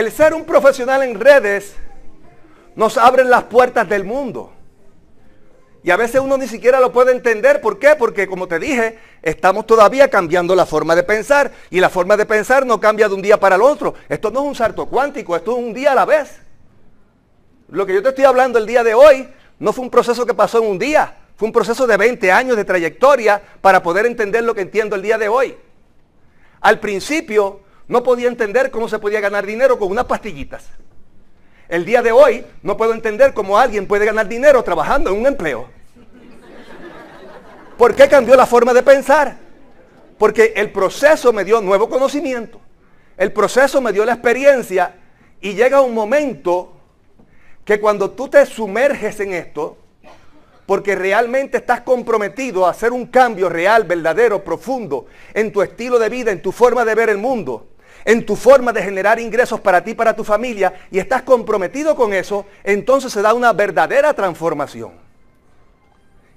El ser un profesional en redes nos abre las puertas del mundo. Y a veces uno ni siquiera lo puede entender. ¿Por qué? Porque como te dije, estamos todavía cambiando la forma de pensar. Y la forma de pensar no cambia de un día para el otro. Esto no es un salto cuántico, esto es un día a la vez. Lo que yo te estoy hablando el día de hoy no fue un proceso que pasó en un día. Fue un proceso de 20 años de trayectoria para poder entender lo que entiendo el día de hoy. Al principio no podía entender cómo se podía ganar dinero con unas pastillitas. El día de hoy no puedo entender cómo alguien puede ganar dinero trabajando en un empleo. ¿Por qué cambió la forma de pensar? Porque el proceso me dio nuevo conocimiento. El proceso me dio la experiencia y llega un momento que cuando tú te sumerges en esto, porque realmente estás comprometido a hacer un cambio real, verdadero, profundo en tu estilo de vida, en tu forma de ver el mundo, en tu forma de generar ingresos para ti, para tu familia, y estás comprometido con eso, entonces se da una verdadera transformación.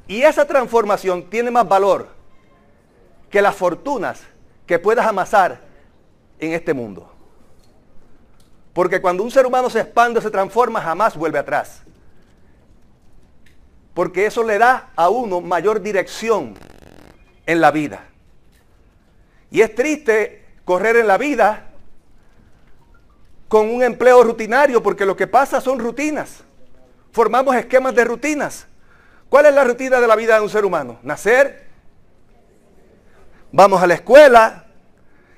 Y esa transformación tiene más valor que las fortunas que puedas amasar en este mundo. Porque cuando un ser humano se expande, se transforma, jamás vuelve atrás. Porque eso le da a uno mayor dirección en la vida. Y es triste correr en la vida con un empleo rutinario, porque lo que pasa son rutinas. Formamos esquemas de rutinas. ¿Cuál es la rutina de la vida de un ser humano? Nacer, vamos a la escuela,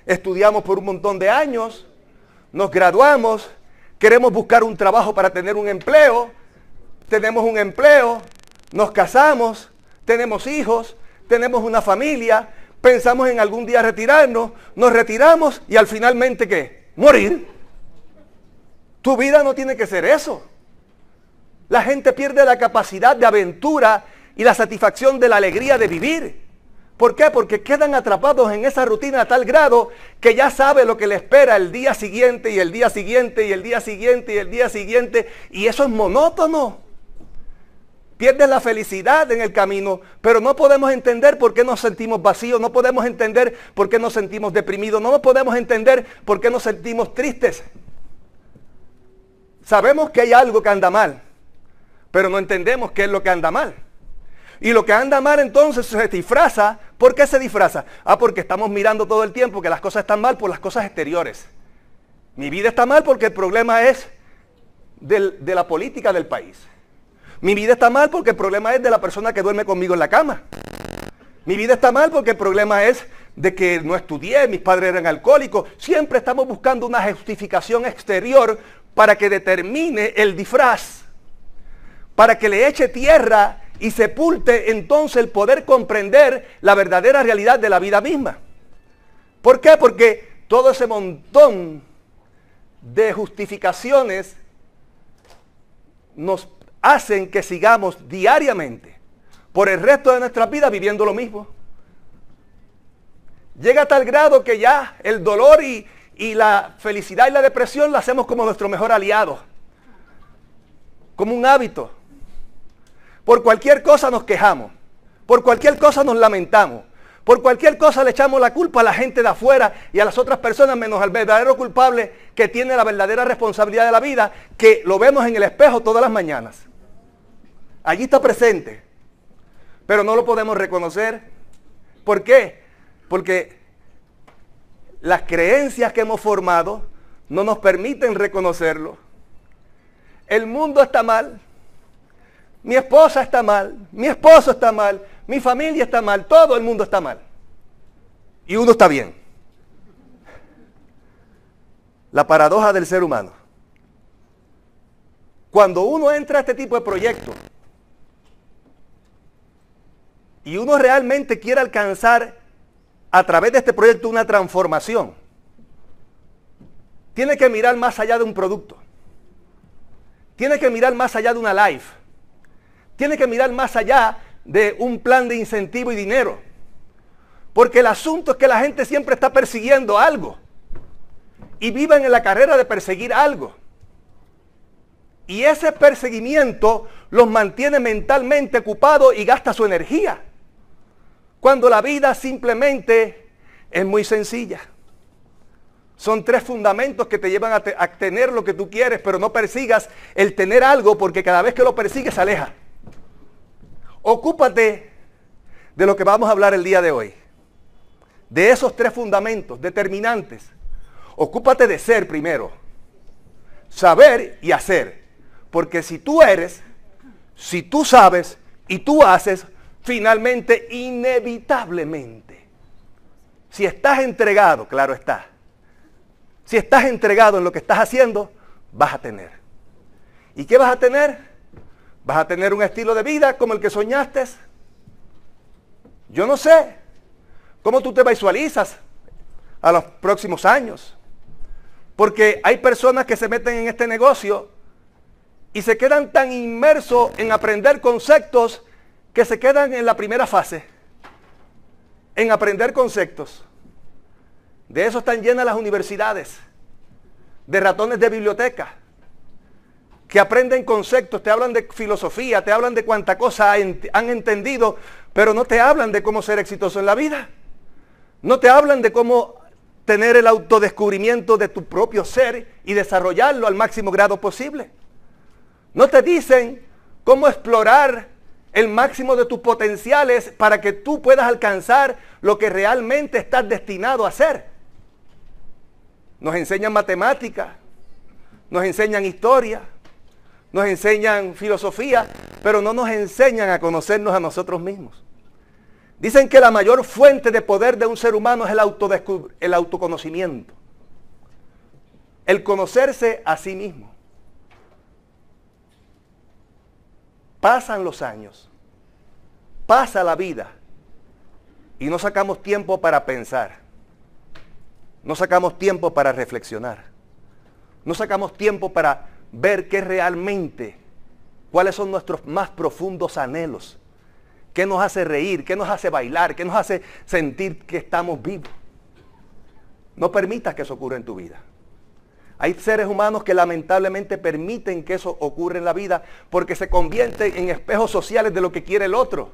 estudiamos por un montón de años, nos graduamos, queremos buscar un trabajo para tener un empleo, tenemos un empleo, nos casamos, tenemos hijos, tenemos una familia, pensamos en algún día retirarnos, nos retiramos y al finalmente ¿qué? Morir. Tu vida no tiene que ser eso. La gente pierde la capacidad de aventura y la satisfacción de la alegría de vivir. ¿Por qué? Porque quedan atrapados en esa rutina a tal grado que ya sabe lo que le espera el día siguiente y el día siguiente y el día siguiente y el día siguiente. Y eso es monótono pierdes la felicidad en el camino, pero no podemos entender por qué nos sentimos vacíos, no podemos entender por qué nos sentimos deprimidos, no podemos entender por qué nos sentimos tristes. Sabemos que hay algo que anda mal, pero no entendemos qué es lo que anda mal. Y lo que anda mal entonces se disfraza. ¿Por qué se disfraza? Ah, porque estamos mirando todo el tiempo que las cosas están mal por las cosas exteriores. Mi vida está mal porque el problema es de la política del país. Mi vida está mal porque el problema es de la persona que duerme conmigo en la cama. Mi vida está mal porque el problema es de que no estudié, mis padres eran alcohólicos. Siempre estamos buscando una justificación exterior para que determine el disfraz, para que le eche tierra y sepulte entonces el poder comprender la verdadera realidad de la vida misma. ¿Por qué? Porque todo ese montón de justificaciones nos hacen que sigamos diariamente, por el resto de nuestra vida, viviendo lo mismo. Llega a tal grado que ya el dolor y, la felicidad y la depresión la hacemos como nuestro mejor aliado, como un hábito. Por cualquier cosa nos quejamos, por cualquier cosa nos lamentamos, por cualquier cosa le echamos la culpa a la gente de afuera y a las otras personas, menos al verdadero culpable que tiene la verdadera responsabilidad de la vida, que lo vemos en el espejo todas las mañanas. Allí está presente, pero no lo podemos reconocer. ¿Por qué? Porque las creencias que hemos formado no nos permiten reconocerlo. El mundo está mal, mi esposa está mal, mi esposo está mal, mi familia está mal, todo el mundo está mal. Y uno está bien. La paradoja del ser humano. Cuando uno entra a este tipo de proyectos, y uno realmente quiere alcanzar a través de este proyecto una transformación, tiene que mirar más allá de un producto. Tiene que mirar más allá de una life. Tiene que mirar más allá de un plan de incentivo y dinero. Porque el asunto es que la gente siempre está persiguiendo algo. Y viven en la carrera de perseguir algo. Y ese perseguimiento los mantiene mentalmente ocupados y gasta su energía. Cuando la vida simplemente es muy sencilla. Son tres fundamentos que te llevan a, tener lo que tú quieres, pero no persigas el tener algo porque cada vez que lo persigues se aleja. Ocúpate de lo que vamos a hablar el día de hoy. De esos tres fundamentos determinantes. Ocúpate de ser primero. Saber y hacer. Porque si tú eres, si tú sabes y tú haces, finalmente, inevitablemente, si estás entregado, claro está, si estás entregado en lo que estás haciendo, vas a tener. ¿Y qué vas a tener? ¿Vas a tener un estilo de vida como el que soñaste? Yo no sé. ¿Cómo tú te visualizas a los próximos años? Porque hay personas que se meten en este negocio y se quedan tan inmersos en aprender conceptos que se quedan en la primera fase, en aprender conceptos. De eso están llenas las universidades, de ratones de biblioteca, que aprenden conceptos, te hablan de filosofía, te hablan de cuánta cosa han entendido, pero no te hablan de cómo ser exitoso en la vida. No te hablan de cómo tener el autodescubrimiento de tu propio ser y desarrollarlo al máximo grado posible. No te dicen cómo explorar el máximo de tus potenciales para que tú puedas alcanzar lo que realmente estás destinado a hacer. Nos enseñan matemáticas, nos enseñan historia, nos enseñan filosofía, pero no nos enseñan a conocernos a nosotros mismos. Dicen que la mayor fuente de poder de un ser humano es el, el autoconocimiento, el conocerse a sí mismo. Pasan los años, pasa la vida y no sacamos tiempo para pensar, no sacamos tiempo para reflexionar, no sacamos tiempo para ver qué realmente, cuáles son nuestros más profundos anhelos, qué nos hace reír, qué nos hace bailar, qué nos hace sentir que estamos vivos. No permitas que eso ocurra en tu vida. Hay seres humanos que lamentablemente permiten que eso ocurra en la vida porque se convierten en espejos sociales de lo que quiere el otro.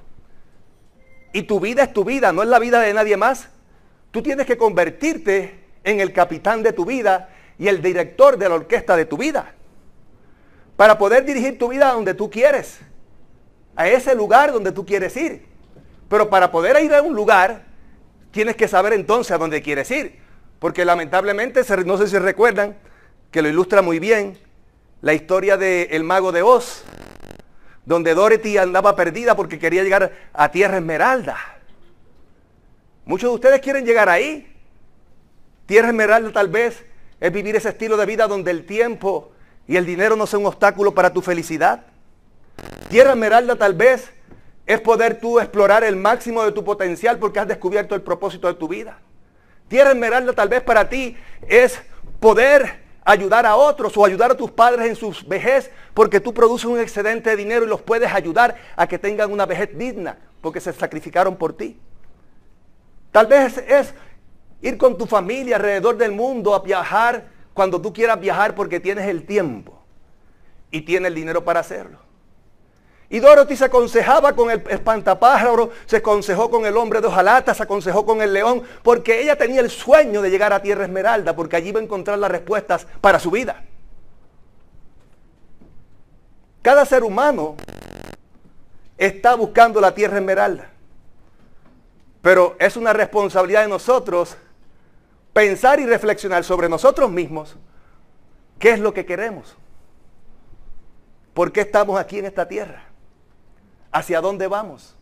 Y tu vida es tu vida, no es la vida de nadie más. Tú tienes que convertirte en el capitán de tu vida y el director de la orquesta de tu vida. Para poder dirigir tu vida a donde tú quieres. A ese lugar donde tú quieres ir. Pero para poder ir a un lugar, tienes que saber entonces a dónde quieres ir. Porque lamentablemente, no sé si recuerdan, que lo ilustra muy bien, la historia del mago de Oz, donde Dorothy andaba perdida porque quería llegar a Tierra Esmeralda. Muchos de ustedes quieren llegar ahí. Tierra Esmeralda tal vez es vivir ese estilo de vida donde el tiempo y el dinero no son un obstáculo para tu felicidad. Tierra Esmeralda tal vez es poder tú explorar el máximo de tu potencial porque has descubierto el propósito de tu vida. Tierra Esmeralda tal vez para ti es poder ayudar a otros o ayudar a tus padres en su vejez porque tú produces un excedente de dinero y los puedes ayudar a que tengan una vejez digna porque se sacrificaron por ti. Tal vez es ir con tu familia alrededor del mundo a viajar cuando tú quieras viajar porque tienes el tiempo y tienes el dinero para hacerlo. Y Dorothy se aconsejaba con el espantapájaro, se aconsejó con el hombre de hojalata, se aconsejó con el león, porque ella tenía el sueño de llegar a Tierra Esmeralda, porque allí iba a encontrar las respuestas para su vida. Cada ser humano está buscando la Tierra Esmeralda, pero es una responsabilidad de nosotros pensar y reflexionar sobre nosotros mismos qué es lo que queremos, por qué estamos aquí en esta tierra. ¿Hacia dónde vamos?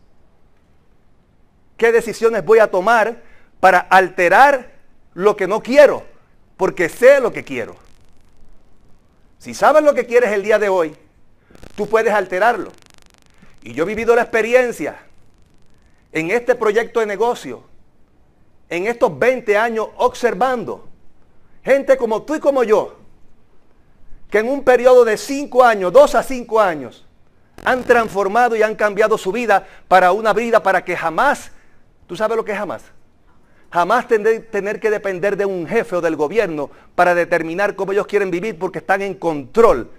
¿Qué decisiones voy a tomar para alterar lo que no quiero? Porque sé lo que quiero. Si sabes lo que quieres el día de hoy, tú puedes alterarlo. Y yo he vivido la experiencia en este proyecto de negocio, en estos 20 años observando gente como tú y como yo, que en un periodo de 5 años, 2 a 5 años, han transformado y han cambiado su vida para una vida para que jamás, ¿tú sabes lo que es jamás? Jamás tener, tener que depender de un jefe o del gobierno para determinar cómo ellos quieren vivir porque están en control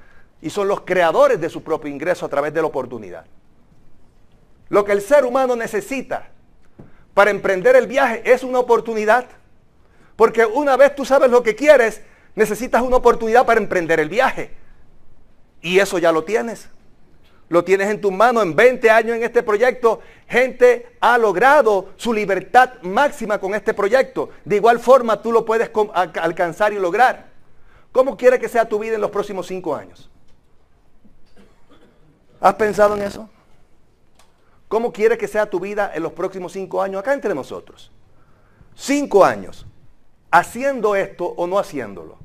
y son los creadores de su propio ingreso a través de la oportunidad. Lo que el ser humano necesita para emprender el viaje es una oportunidad. Porque una vez tú sabes lo que quieres, necesitas una oportunidad para emprender el viaje. Y eso ya lo tienes lo tienes en tus manos en 20 años en este proyecto. Gente ha logrado su libertad máxima con este proyecto. De igual forma tú lo puedes alcanzar y lograr. ¿Cómo quieres que sea tu vida en los próximos 5 años? ¿Has pensado en eso? ¿Cómo quieres que sea tu vida en los próximos 5 años acá entre nosotros? 5 años. ¿Haciendo esto o no haciéndolo?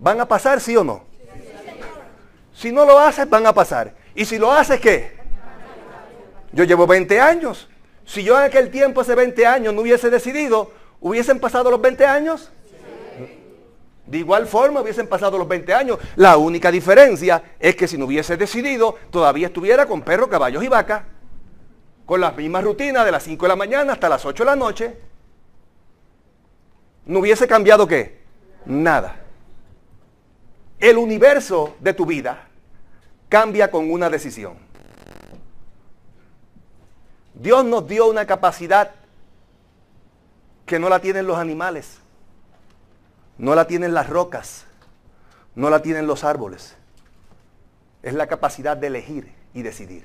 ¿Van a pasar sí o no? Si no lo haces, van a pasar. Y si lo haces, ¿qué? Yo llevo 20 años. Si yo en aquel tiempo, hace 20 años, no hubiese decidido, ¿hubiesen pasado los 20 años? De igual forma hubiesen pasado los 20 años. La única diferencia es que si no hubiese decidido, todavía estuviera con perros, caballos y vacas. Con las mismas rutinas de las 5 de la mañana hasta las 8 de la noche. ¿No hubiese cambiado qué? Nada. El universo de tu vida cambia con una decisión. Dios nos dio una capacidad que no la tienen los animales, no la tienen las rocas, no la tienen los árboles. Es la capacidad de elegir y decidir.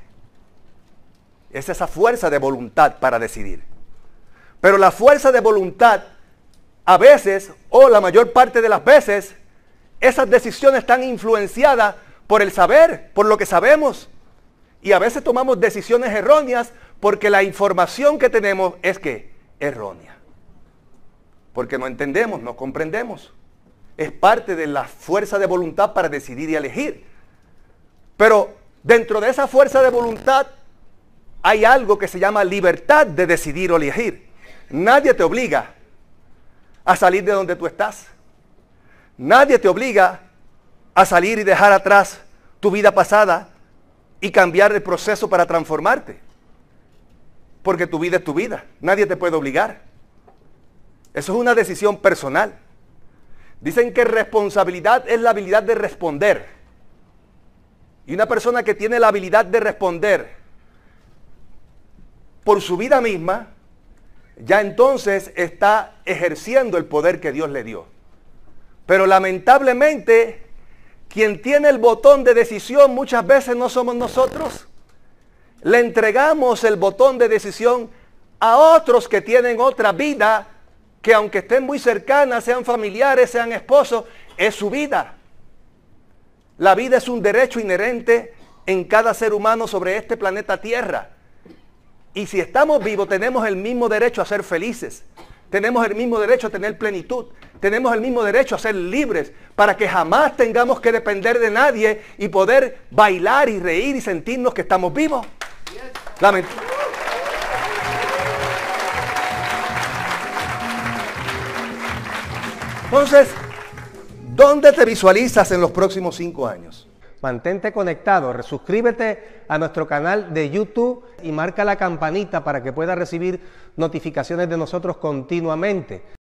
Es esa fuerza de voluntad para decidir. Pero la fuerza de voluntad, a veces, o la mayor parte de las veces, esas decisiones están influenciadas por el saber, por lo que sabemos. Y a veces tomamos decisiones erróneas porque la información que tenemos es que errónea. Porque no entendemos, no comprendemos. Es parte de la fuerza de voluntad para decidir y elegir. Pero dentro de esa fuerza de voluntad hay algo que se llama libertad de decidir o elegir. Nadie te obliga a salir de donde tú estás. Nadie te obliga a salir y dejar atrás tu vida pasada y cambiar el proceso para transformarte. Porque tu vida es tu vida, nadie te puede obligar. Eso es una decisión personal. Dicen que responsabilidad es la habilidad de responder. Y una persona que tiene la habilidad de responder por su vida misma, ya entonces está ejerciendo el poder que Dios le dio. Pero lamentablemente quien tiene el botón de decisión muchas veces no somos nosotros. Le entregamos el botón de decisión a otros que tienen otra vida, que aunque estén muy cercanas, sean familiares, sean esposos, es su vida. La vida es un derecho inherente en cada ser humano sobre este planeta Tierra. Y si estamos vivos, tenemos el mismo derecho a ser felices. Tenemos el mismo derecho a tener plenitud tenemos el mismo derecho a ser libres para que jamás tengamos que depender de nadie y poder bailar y reír y sentirnos que estamos vivos. ¡Lamento! Entonces, ¿dónde te visualizas en los próximos cinco años? Mantente conectado, suscríbete a nuestro canal de YouTube y marca la campanita para que puedas recibir notificaciones de nosotros continuamente.